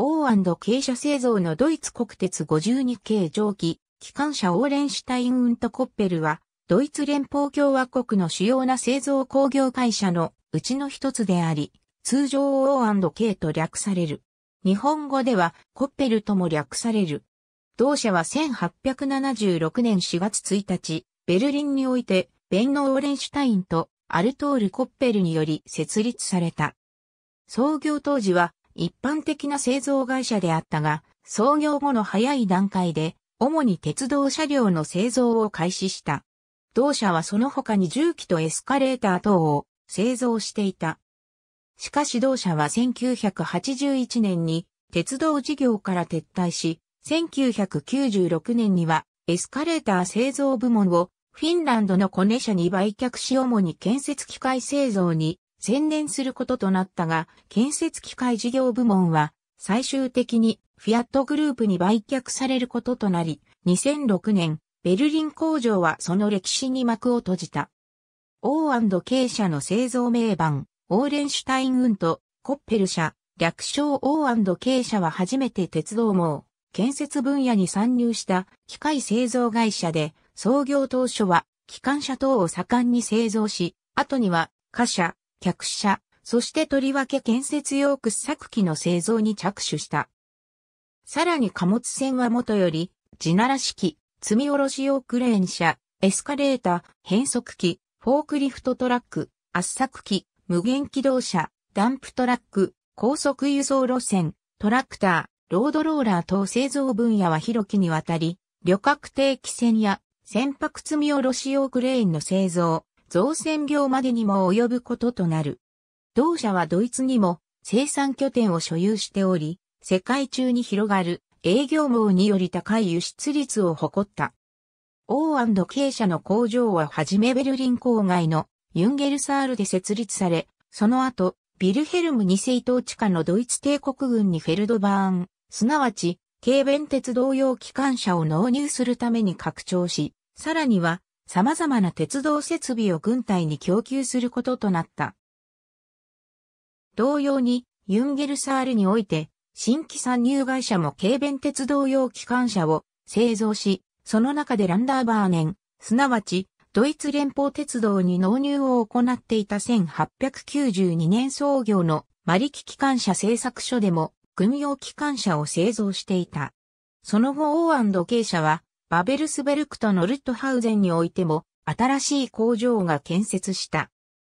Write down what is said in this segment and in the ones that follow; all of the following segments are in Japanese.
O&K 社製造のドイツ国鉄52系蒸気、機関車オーレンシュタインウントコッペルは、ドイツ連邦共和国の主要な製造工業会社のうちの一つであり、通常 O&K と略される。日本語ではコッペルとも略される。同社は1876年4月1日、ベルリンにおいて、ベンノ・オーレンシュタインとアルトール・コッペルにより設立された。創業当時は一般的な製造会社であったが、創業後の早い段階で、主に鉄道車両の製造を開始した。同社はその他に重機とエスカレーター等を製造していた。しかし同社は1981年に鉄道事業から撤退し、1996年にはエスカレーター製造部門をフィンランドのコネ社に売却し主に建設機械製造に専念することとなったが、建設機械事業部門は最終的にフィアットグループに売却されることとなり、2006年、ベルリン工場はその歴史に幕を閉じた。O&K 社の製造名板、オーレンシュタイン運とコッペル社、略称 O&K 社は初めて鉄道網、建設分野に参入した機械製造会社で、創業当初は機関車等を盛んに製造し、後には貨車、客車、そしてとりわけ建設用掘削機の製造に着手した。さらに貨物船は元より、地なら式、積み下ろし用クレーン車、エスカレーター、変速機、フォークリフトトラック、圧削機、無限機動車、ダンプトラック、高速輸送路線、トラクター、ロードローラー等製造分野は広きにわたり、旅客定期船や船舶積み下ろし用クレーンの製造、造船業までにも及ぶこととなる。同社はドイツにも生産拠点を所有しており、世界中に広がる営業網により高い輸出率を誇った。O&K 社の工場ははじめベルリン郊外のユンゲルサールで設立され、その後、ビルヘルム2世統治下のドイツ帝国軍にフェルドバーン、すなわち、軽便鉄道用機関車を納入するために拡張し、さらには、様々な鉄道設備を軍隊に供給することとなった。同様に、ユンゲルサールにおいて、新規参入会社も軽便鉄道用機関車を製造し、その中でランダーバー年、すなわち、ドイツ連邦鉄道に納入を行っていた1892年創業のマリキ機関車製作所でも軍用機関車を製造していた。その後経 k 社はバベルスベルクとノルトハウゼンにおいても新しい工場が建設した。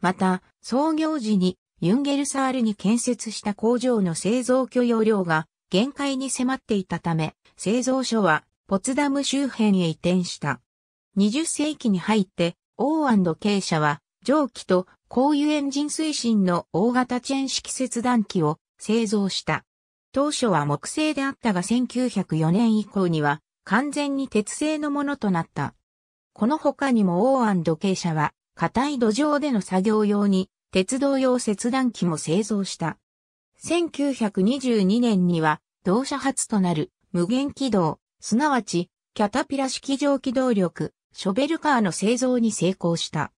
また、創業時にユンゲルサールに建設した工場の製造許容量が限界に迫っていたため、製造所はポツダム周辺へ移転した。20世紀に入って、O&K 社は蒸気と高油エンジン推進の大型チェーン式切断機を製造した。当初は木製であったが1904年以降には完全に鉄製のものとなった。この他にも時計車は、硬い土壌での作業用に、鉄道用切断機も製造した。1922年には、同社初となる無限軌道、すなわち、キャタピラ式蒸気動力、ショベルカーの製造に成功した。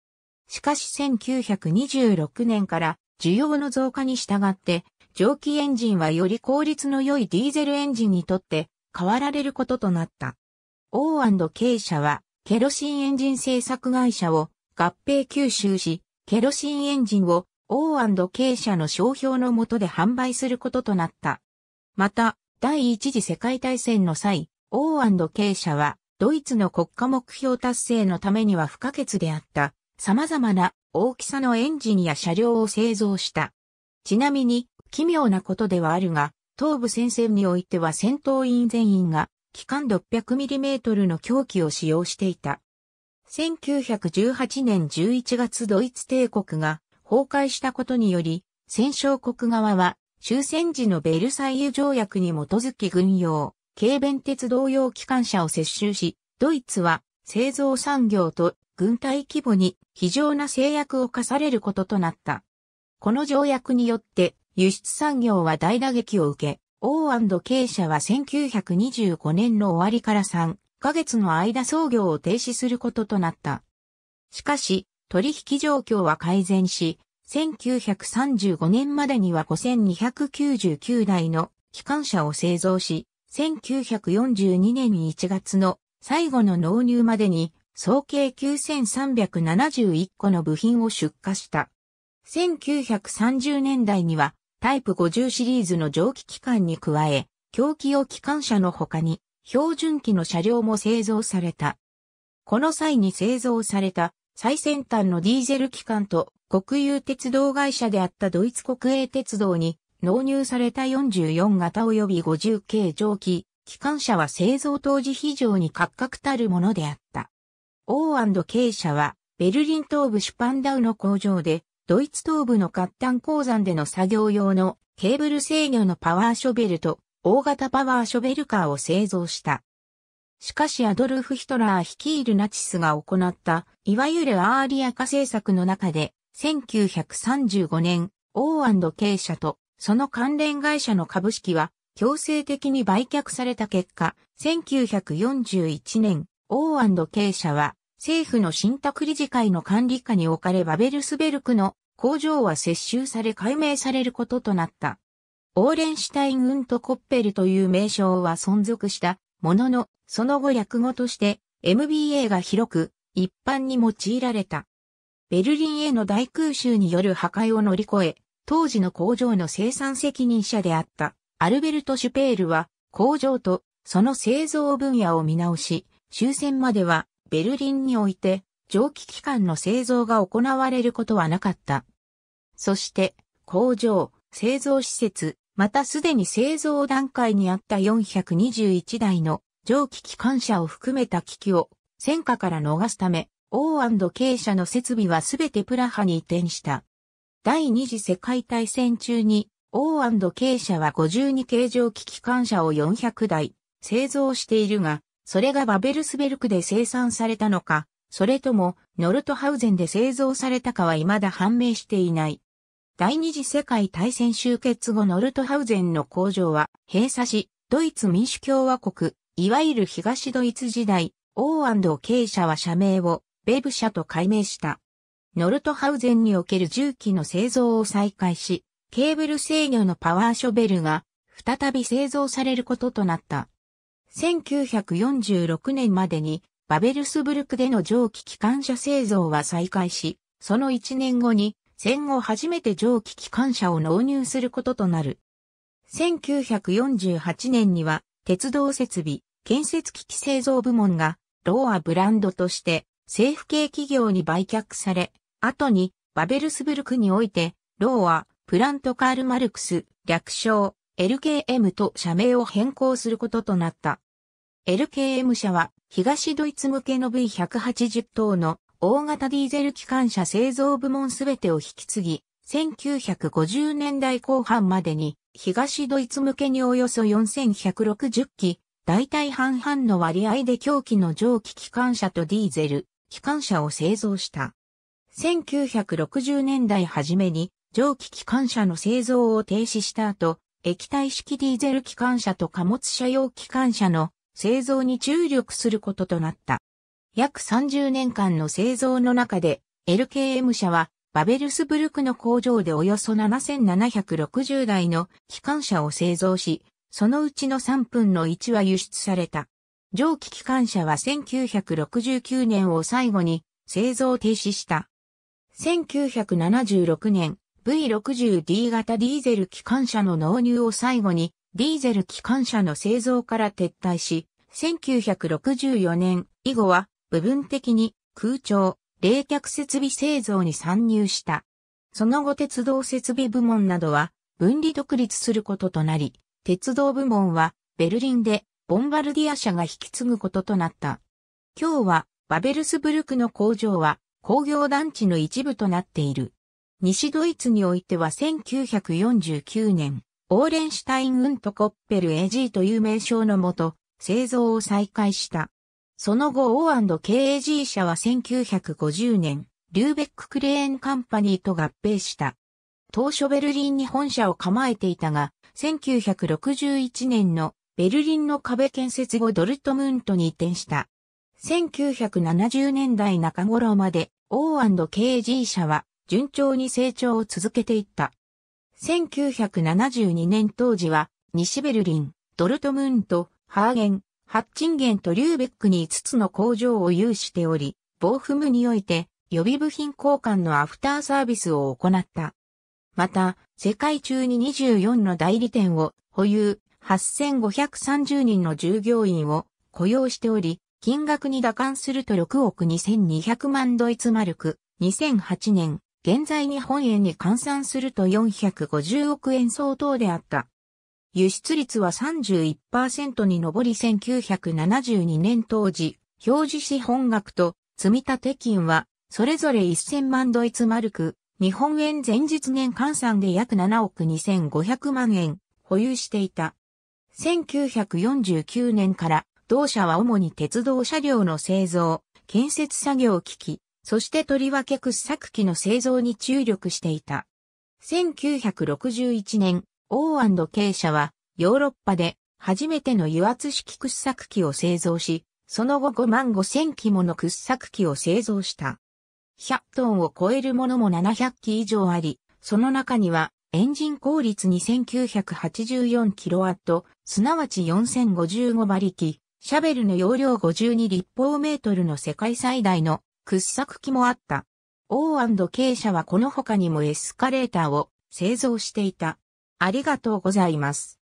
しかし1926年から需要の増加に従って、蒸気エンジンはより効率の良いディーゼルエンジンにとって変わられることとなった。O&K 社は、ケロシンエンジン製作会社を合併吸収し、ケロシンエンジンを O&K 社の商標の下で販売することとなった。また、第一次世界大戦の際、O&K 社は、ドイツの国家目標達成のためには不可欠であった、様々な大きさのエンジンや車両を製造した。ちなみに、奇妙なことではあるが、東部戦線においては戦闘員全員が、機関 600mm の凶器を使用していた。1918年11月ドイツ帝国が崩壊したことにより、戦勝国側は終戦時のベルサイユ条約に基づき軍用、軽便鉄道用機関車を接収し、ドイツは製造産業と軍隊規模に非常な制約を課されることとなった。この条約によって輸出産業は大打撃を受け、O&K 社は1925年の終わりから3ヶ月の間操業を停止することとなった。しかし、取引状況は改善し、1935年までには5299台の機関車を製造し、1942年1月の最後の納入までに総計9371個の部品を出荷した。1930年代にはタイプ50シリーズの蒸気機関に加え、狂気用機関車の他に、標準機の車両も製造された。この際に製造された最先端のディーゼル機関と国有鉄道会社であったドイツ国営鉄道に納入された44型及び50系蒸気、機関車は製造当時非常に格格たるものであった。O&K 社はベルリン東部シュパンダウの工場でドイツ東部の活炭鉱山での作業用のケーブル制御のパワーショベルと大型パワーショベルカーを製造した。しかしアドルフ・ヒトラー率いるナチスが行った、いわゆるアーリア化政策の中で、1935年、O&K 社とその関連会社の株式は強制的に売却された結果、1941年、O&K 社は政府の信託理事会の管理下に置かれバベルスベルクの工場は接収され解明されることとなった。オーレンシュタイン・ウント・コッペルという名称は存続したものの、その後略語として MBA が広く一般に用いられた。ベルリンへの大空襲による破壊を乗り越え、当時の工場の生産責任者であったアルベルト・シュペールは工場とその製造分野を見直し、終戦まではベルリンにおいて蒸気機関の製造が行われることはなかった。そして、工場、製造施設、またすでに製造段階にあった421台の蒸気機関車を含めた機器を戦火から逃すため、O&K 社の設備はすべてプラハに移転した。第二次世界大戦中に O&K 社は52形状機機関車を400台製造しているが、それがバベルスベルクで生産されたのか、それともノルトハウゼンで製造されたかは未だ判明していない。第二次世界大戦終結後ノルトハウゼンの工場は閉鎖し、ドイツ民主共和国、いわゆる東ドイツ時代、O&K 社は社名をベブ社と改名した。ノルトハウゼンにおける重機の製造を再開し、ケーブル制御のパワーショベルが再び製造されることとなった。1946年までにバベルスブルクでの蒸気機関車製造は再開し、その1年後に戦後初めて蒸気機関車を納入することとなる。1948年には、鉄道設備、建設機器製造部門が、ローアブランドとして、政府系企業に売却され、後に、バベルスブルクにおいて、ローア、プラントカール・マルクス、略称、LKM と社名を変更することとなった。LKM 社は、東ドイツ向けの V180 等の大型ディーゼル機関車製造部門すべてを引き継ぎ、1950年代後半までに東ドイツ向けにおよそ4160機、大体半々の割合で狂気の蒸気機関車とディーゼル、機関車を製造した。1960年代初めに蒸気機関車の製造を停止した後、液体式ディーゼル機関車と貨物車用機関車の製造に注力することとなった。約30年間の製造の中で、LKM 社は、バベルスブルクの工場でおよそ7760台の機関車を製造し、そのうちの3分の1は輸出された。蒸気機関車は1969年を最後に製造停止した。1976年、V60D 型ディーゼル機関車の納入を最後に、ディーゼル機関車の製造から撤退し、1964年以後は部分的に空調、冷却設備製造に参入した。その後鉄道設備部門などは分離独立することとなり、鉄道部門はベルリンでボンバルディア社が引き継ぐこととなった。今日はバベルスブルクの工場は工業団地の一部となっている。西ドイツにおいては1949年、オーレンシュタイン・ウント・コッペル・エジーという名称のもと、製造を再開した。その後 O&KAG 社は1950年、リューベッククレーンカンパニーと合併した。当初ベルリンに本社を構えていたが、1961年のベルリンの壁建設後ドルトムントに移転した。1970年代中頃まで O&KG 社は順調に成長を続けていった。1972年当時は西ベルリン、ドルトムント、ハーゲン、ハッチンゲンとリューベックに5つの工場を有しており、防腐部において予備部品交換のアフターサービスを行った。また、世界中に24の代理店を保有、8530人の従業員を雇用しており、金額に打感すると6億2200万ドイツマルク、2008年、現在日本円に換算すると450億円相当であった。輸出率は31%に上り1972年当時、表示資本額と積立金は、それぞれ1000万ドイツマルク、日本円前日年換算で約7億2500万円保有していた。1949年から同社は主に鉄道車両の製造、建設作業機器、そしてとりわけ掘削機の製造に注力していた。1961年、O&K 社はヨーロッパで初めての油圧式掘削機を製造し、その後5万5千機もの掘削機を製造した。100トンを超えるものも700機以上あり、その中にはエンジン効率 2984kW、すなわち4055馬力、シャベルの容量52立方メートルの世界最大の掘削機もあった。O&K 社はこの他にもエスカレーターを製造していた。ありがとうございます。